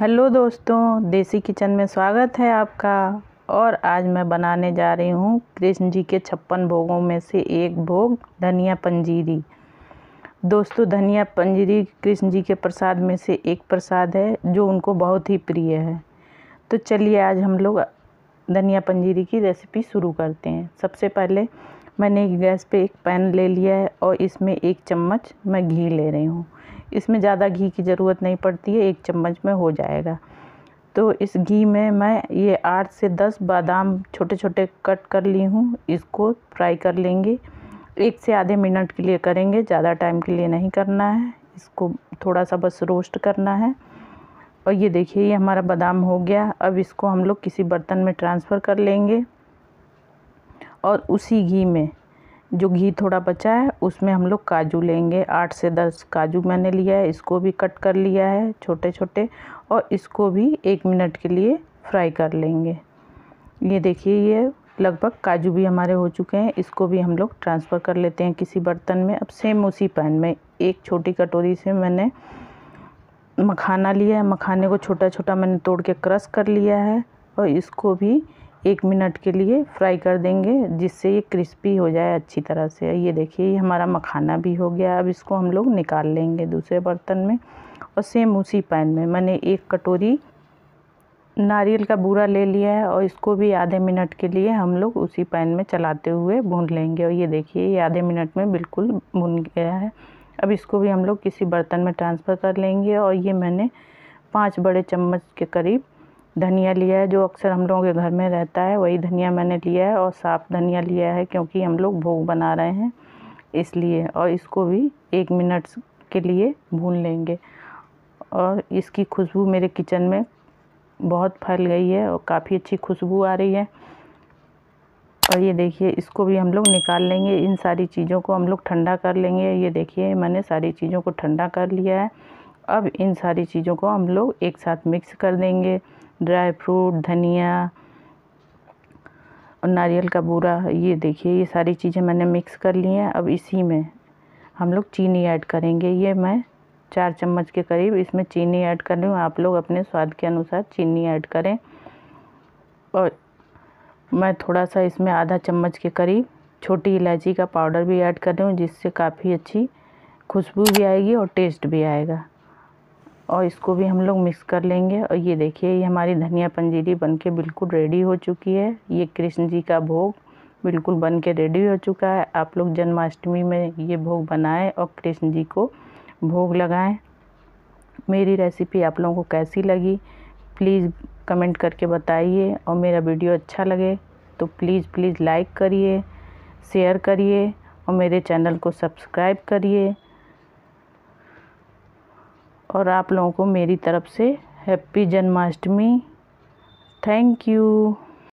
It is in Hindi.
हेलो दोस्तों देसी किचन में स्वागत है आपका और आज मैं बनाने जा रही हूँ कृष्ण जी के छप्पन भोगों में से एक भोग धनिया पंजीरी दोस्तों धनिया पंजीरी कृष्ण जी के प्रसाद में से एक प्रसाद है जो उनको बहुत ही प्रिय है तो चलिए आज हम लोग धनिया पंजीरी की रेसिपी शुरू करते हैं सबसे पहले मैंने एक गैस पे एक पैन ले लिया है और इसमें एक चम्मच मैं घी ले रही हूँ इसमें ज़्यादा घी की ज़रूरत नहीं पड़ती है एक चम्मच में हो जाएगा तो इस घी में मैं ये आठ से दस बादाम छोटे छोटे कट कर ली हूँ इसको फ्राई कर लेंगे एक से आधे मिनट के लिए करेंगे ज़्यादा टाइम के लिए नहीं करना है इसको थोड़ा सा बस रोस्ट करना है और ये देखिए ये हमारा बादाम हो गया अब इसको हम लोग किसी बर्तन में ट्रांसफ़र कर लेंगे और उसी घी में जो घी थोड़ा बचा है उसमें हम लोग काजू लेंगे आठ से दस काजू मैंने लिया है इसको भी कट कर लिया है छोटे छोटे और इसको भी एक मिनट के लिए फ्राई कर लेंगे ये देखिए ये लगभग काजू भी हमारे हो चुके हैं इसको भी हम लोग ट्रांसफ़र कर लेते हैं किसी बर्तन में अब सेम उसी पैन में एक छोटी कटोरी से मैंने मखाना लिया है मखाने को छोटा छोटा मैंने तोड़ के क्रश कर लिया है और इसको भी एक मिनट के लिए फ्राई कर देंगे जिससे ये क्रिस्पी हो जाए अच्छी तरह से ये देखिए ये हमारा मखाना भी हो गया अब इसको हम लोग निकाल लेंगे दूसरे बर्तन में और सेम उसी पैन में मैंने एक कटोरी नारियल का बूरा ले लिया है और इसको भी आधे मिनट के लिए हम लोग उसी पैन में चलाते हुए भून लेंगे और ये देखिए ये आधे मिनट में बिल्कुल भून गया है अब इसको भी हम लोग किसी बर्तन में ट्रांसफ़र कर लेंगे और ये मैंने पाँच बड़े चम्मच के करीब धनिया लिया है जो अक्सर हम लोगों के घर में रहता है वही धनिया मैंने लिया है और साफ़ धनिया लिया है क्योंकि हम लोग भोग बना रहे हैं इसलिए और इसको भी एक मिनट के लिए भून लेंगे और इसकी खुशबू मेरे किचन में बहुत फैल गई है और काफ़ी अच्छी खुशबू आ रही है और ये देखिए इसको भी हम लोग निकाल लेंगे इन सारी चीज़ों को हम लोग ठंडा कर लेंगे ये देखिए मैंने सारी चीज़ों को ठंडा कर लिया है अब इन सारी चीज़ों को हम लोग एक साथ मिक्स कर देंगे ड्राई फ्रूट धनिया और नारियल का बूरा ये देखिए ये सारी चीज़ें मैंने मिक्स कर ली हैं अब इसी में हम लोग चीनी ऐड करेंगे ये मैं चार चम्मच के करीब इसमें चीनी ऐड कर रही हूँ आप लोग अपने स्वाद के अनुसार चीनी ऐड करें और मैं थोड़ा सा इसमें आधा चम्मच के करीब छोटी इलायची का पाउडर भी ऐड कर रही हूँ जिससे काफ़ी अच्छी खुशबू भी आएगी और टेस्ट भी आएगा और इसको भी हम लोग मिक्स कर लेंगे और ये देखिए ये हमारी धनिया पंजीरी बन के बिल्कुल रेडी हो चुकी है ये कृष्ण जी का भोग बिल्कुल बन के रेडी हो चुका है आप लोग जन्माष्टमी में ये भोग बनाएं और कृष्ण जी को भोग लगाएं मेरी रेसिपी आप लोगों को कैसी लगी प्लीज़ कमेंट करके बताइए और मेरा वीडियो अच्छा लगे तो प्लीज़ प्लीज़ लाइक करिए शेयर करिए और मेरे चैनल को सब्सक्राइब करिए और आप लोगों को मेरी तरफ़ से हैप्पी जन्माष्टमी थैंक यू